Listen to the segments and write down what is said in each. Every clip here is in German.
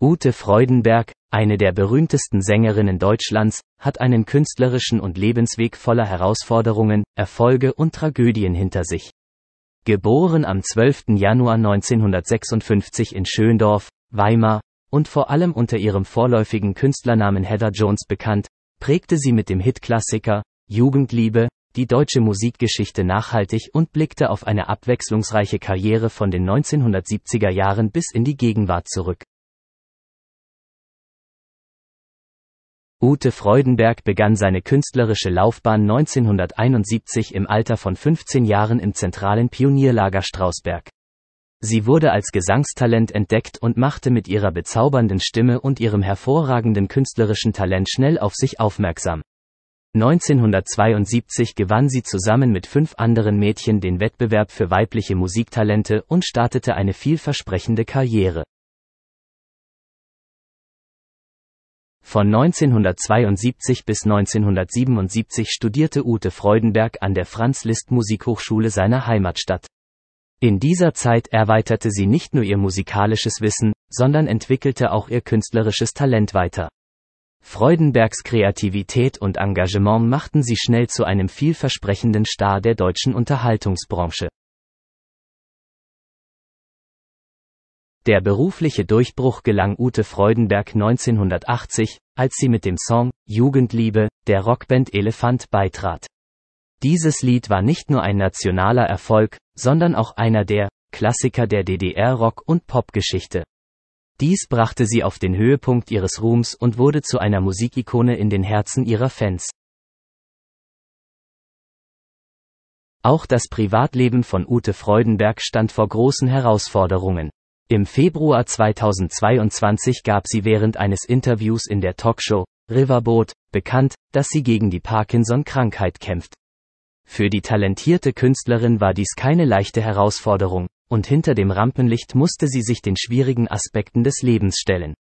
Ute Freudenberg, eine der berühmtesten Sängerinnen Deutschlands, hat einen künstlerischen und Lebensweg voller Herausforderungen, Erfolge und Tragödien hinter sich. Geboren am 12. Januar 1956 in Schöndorf, Weimar, und vor allem unter ihrem vorläufigen Künstlernamen Heather Jones bekannt, prägte sie mit dem Hitklassiker Jugendliebe die deutsche Musikgeschichte nachhaltig und blickte auf eine abwechslungsreiche Karriere von den 1970er Jahren bis in die Gegenwart zurück. Ute Freudenberg begann seine künstlerische Laufbahn 1971 im Alter von 15 Jahren im zentralen Pionierlager Strausberg. Sie wurde als Gesangstalent entdeckt und machte mit ihrer bezaubernden Stimme und ihrem hervorragenden künstlerischen Talent schnell auf sich aufmerksam. 1972 gewann sie zusammen mit fünf anderen Mädchen den Wettbewerb für weibliche Musiktalente und startete eine vielversprechende Karriere. Von 1972 bis 1977 studierte Ute Freudenberg an der Franz Liszt Musikhochschule seiner Heimatstadt. In dieser Zeit erweiterte sie nicht nur ihr musikalisches Wissen, sondern entwickelte auch ihr künstlerisches Talent weiter. Freudenbergs Kreativität und Engagement machten sie schnell zu einem vielversprechenden Star der deutschen Unterhaltungsbranche. Der berufliche Durchbruch gelang Ute Freudenberg 1980, als sie mit dem Song Jugendliebe der Rockband Elefant beitrat. Dieses Lied war nicht nur ein nationaler Erfolg, sondern auch einer der Klassiker der DDR-Rock- und Popgeschichte. Dies brachte sie auf den Höhepunkt ihres Ruhms und wurde zu einer Musikikone in den Herzen ihrer Fans. Auch das Privatleben von Ute Freudenberg stand vor großen Herausforderungen. Im Februar 2022 gab sie während eines Interviews in der Talkshow Riverboat bekannt, dass sie gegen die Parkinson-Krankheit kämpft. Für die talentierte Künstlerin war dies keine leichte Herausforderung, und hinter dem Rampenlicht musste sie sich den schwierigen Aspekten des Lebens stellen.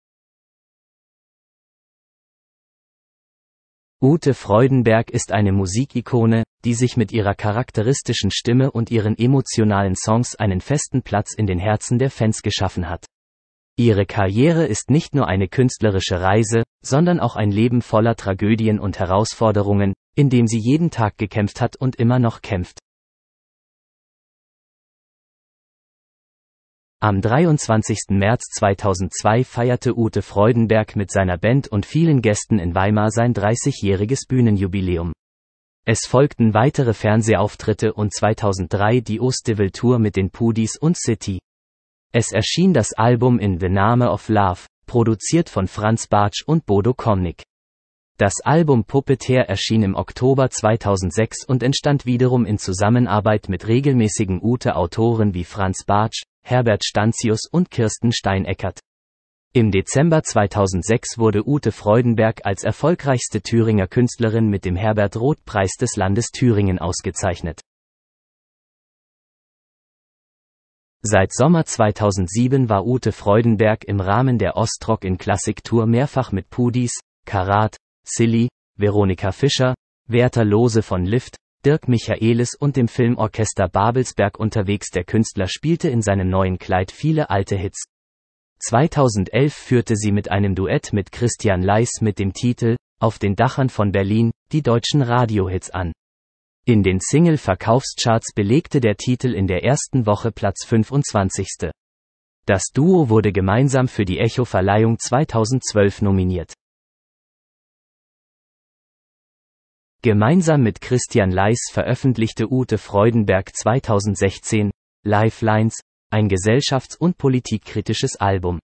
Ute Freudenberg ist eine Musikikone, die sich mit ihrer charakteristischen Stimme und ihren emotionalen Songs einen festen Platz in den Herzen der Fans geschaffen hat. Ihre Karriere ist nicht nur eine künstlerische Reise, sondern auch ein Leben voller Tragödien und Herausforderungen, in dem sie jeden Tag gekämpft hat und immer noch kämpft. Am 23. März 2002 feierte Ute Freudenberg mit seiner Band und vielen Gästen in Weimar sein 30-jähriges Bühnenjubiläum. Es folgten weitere Fernsehauftritte und 2003 die Ostival Tour mit den Pudis und City. Es erschien das Album In the Name of Love, produziert von Franz Bartsch und Bodo Komnik. Das Album Puppeteer erschien im Oktober 2006 und entstand wiederum in Zusammenarbeit mit regelmäßigen Ute-Autoren wie Franz Bartsch, Herbert Stanzius und Kirsten Steineckert. Im Dezember 2006 wurde Ute Freudenberg als erfolgreichste Thüringer Künstlerin mit dem Herbert-Roth-Preis des Landes Thüringen ausgezeichnet. Seit Sommer 2007 war Ute Freudenberg im Rahmen der Ostrock in Klassik Tour mehrfach mit Pudis, Karat, Silly, Veronika Fischer, Werther Lose von Lift, Dirk Michaelis und dem Filmorchester Babelsberg unterwegs. Der Künstler spielte in seinem neuen Kleid viele alte Hits. 2011 führte sie mit einem Duett mit Christian Leis mit dem Titel Auf den Dachern von Berlin die deutschen Radiohits an. In den Single-Verkaufscharts belegte der Titel in der ersten Woche Platz 25. Das Duo wurde gemeinsam für die Echo-Verleihung 2012 nominiert. Gemeinsam mit Christian Leis veröffentlichte Ute Freudenberg 2016 Lifelines, ein gesellschafts- und politikkritisches Album.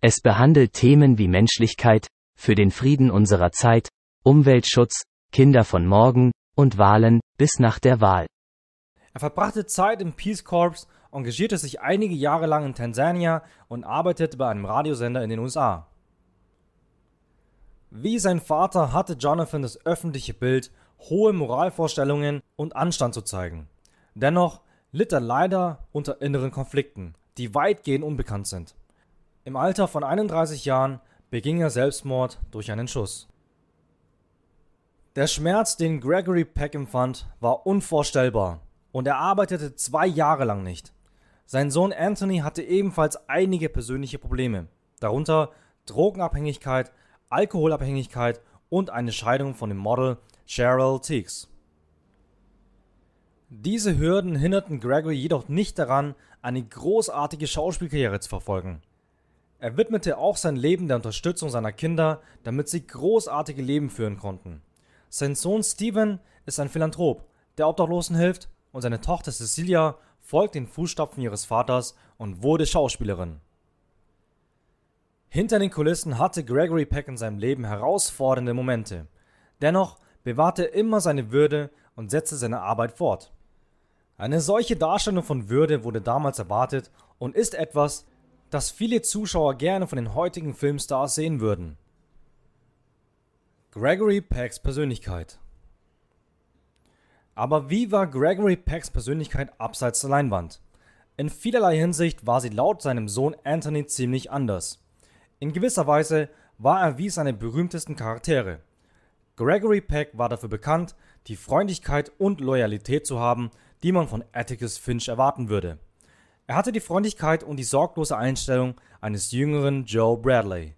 Es behandelt Themen wie Menschlichkeit, für den Frieden unserer Zeit, Umweltschutz, Kinder von morgen und Wahlen bis nach der Wahl. Er verbrachte Zeit im Peace Corps, engagierte sich einige Jahre lang in Tansania und arbeitete bei einem Radiosender in den USA. Wie sein Vater hatte Jonathan das öffentliche Bild, hohe Moralvorstellungen und Anstand zu zeigen. Dennoch litt er leider unter inneren Konflikten, die weitgehend unbekannt sind. Im Alter von 31 Jahren beging er Selbstmord durch einen Schuss. Der Schmerz, den Gregory Peck empfand, war unvorstellbar und er arbeitete zwei Jahre lang nicht. Sein Sohn Anthony hatte ebenfalls einige persönliche Probleme, darunter Drogenabhängigkeit, Alkoholabhängigkeit und eine Scheidung von dem Model Cheryl Teeks. Diese Hürden hinderten Gregory jedoch nicht daran, eine großartige Schauspielkarriere zu verfolgen. Er widmete auch sein Leben der Unterstützung seiner Kinder, damit sie großartige Leben führen konnten. Sein Sohn Steven ist ein Philanthrop, der Obdachlosen hilft, und seine Tochter Cecilia folgt den Fußstapfen ihres Vaters und wurde Schauspielerin. Hinter den Kulissen hatte Gregory Peck in seinem Leben herausfordernde Momente. Dennoch bewahrte er immer seine Würde und setzte seine Arbeit fort. Eine solche Darstellung von Würde wurde damals erwartet und ist etwas, das viele Zuschauer gerne von den heutigen Filmstars sehen würden. Gregory Pecks Persönlichkeit Aber wie war Gregory Pecks Persönlichkeit abseits der Leinwand? In vielerlei Hinsicht war sie laut seinem Sohn Anthony ziemlich anders. In gewisser Weise war er wie seine berühmtesten Charaktere. Gregory Peck war dafür bekannt, die Freundlichkeit und Loyalität zu haben, die man von Atticus Finch erwarten würde. Er hatte die Freundlichkeit und die sorglose Einstellung eines jüngeren Joe Bradley.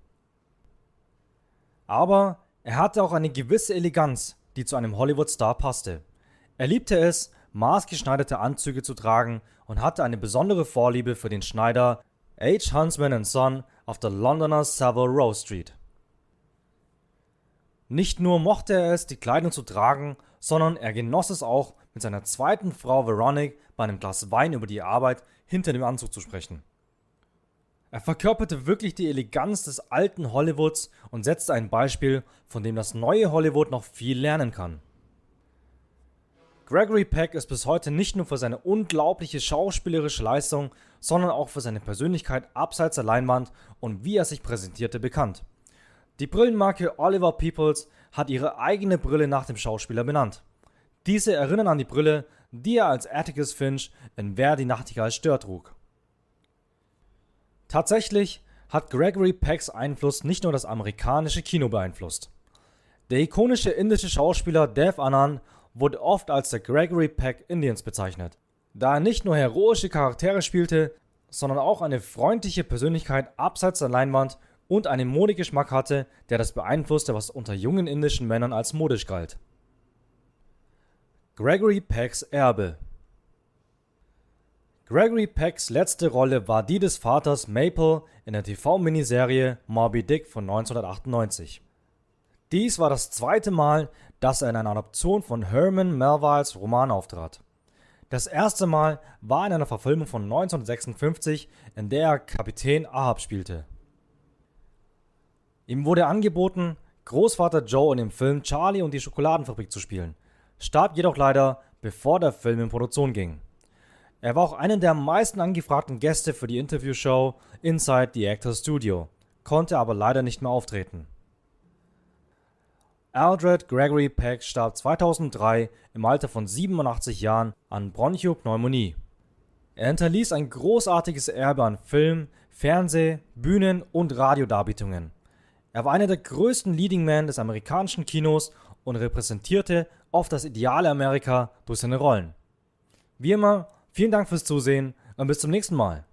Aber er hatte auch eine gewisse Eleganz, die zu einem Hollywood-Star passte. Er liebte es, maßgeschneiderte Anzüge zu tragen und hatte eine besondere Vorliebe für den Schneider H. Huntsman Son auf der Londoner Savile Row Street. Nicht nur mochte er es, die Kleidung zu tragen, sondern er genoss es auch, mit seiner zweiten Frau Veronique bei einem Glas Wein über die Arbeit hinter dem Anzug zu sprechen. Er verkörperte wirklich die Eleganz des alten Hollywoods und setzte ein Beispiel, von dem das neue Hollywood noch viel lernen kann. Gregory Peck ist bis heute nicht nur für seine unglaubliche schauspielerische Leistung, sondern auch für seine Persönlichkeit abseits der Leinwand und wie er sich präsentierte bekannt. Die Brillenmarke Oliver Peoples hat ihre eigene Brille nach dem Schauspieler benannt. Diese erinnern an die Brille, die er als Atticus Finch in Wer die Nachtigall stört trug. Tatsächlich hat Gregory Pecks Einfluss nicht nur das amerikanische Kino beeinflusst. Der ikonische indische Schauspieler Dev Anand wurde oft als der Gregory Peck Indians bezeichnet, da er nicht nur heroische Charaktere spielte, sondern auch eine freundliche Persönlichkeit abseits der Leinwand und einen Modegeschmack hatte, der das beeinflusste, was unter jungen indischen Männern als modisch galt. Gregory Pecks Erbe Gregory Pecks letzte Rolle war die des Vaters Maple in der TV-Miniserie Moby Dick von 1998. Dies war das zweite Mal, dass er in einer Adaption von Herman Melvilles Roman auftrat. Das erste Mal war in einer Verfilmung von 1956, in der er Kapitän Ahab spielte. Ihm wurde angeboten, Großvater Joe in dem Film Charlie und die Schokoladenfabrik zu spielen, starb jedoch leider, bevor der Film in Produktion ging. Er war auch einer der am meisten angefragten Gäste für die Interviewshow Inside the Actors Studio, konnte aber leider nicht mehr auftreten. Aldred Gregory Peck starb 2003 im Alter von 87 Jahren an Bronchopneumonie. Er hinterließ ein großartiges Erbe an Film, Fernseh, Bühnen und Radiodarbietungen. Er war einer der größten Leading Men des amerikanischen Kinos und repräsentierte oft das ideale Amerika durch seine Rollen. Wie immer, vielen Dank fürs Zusehen und bis zum nächsten Mal.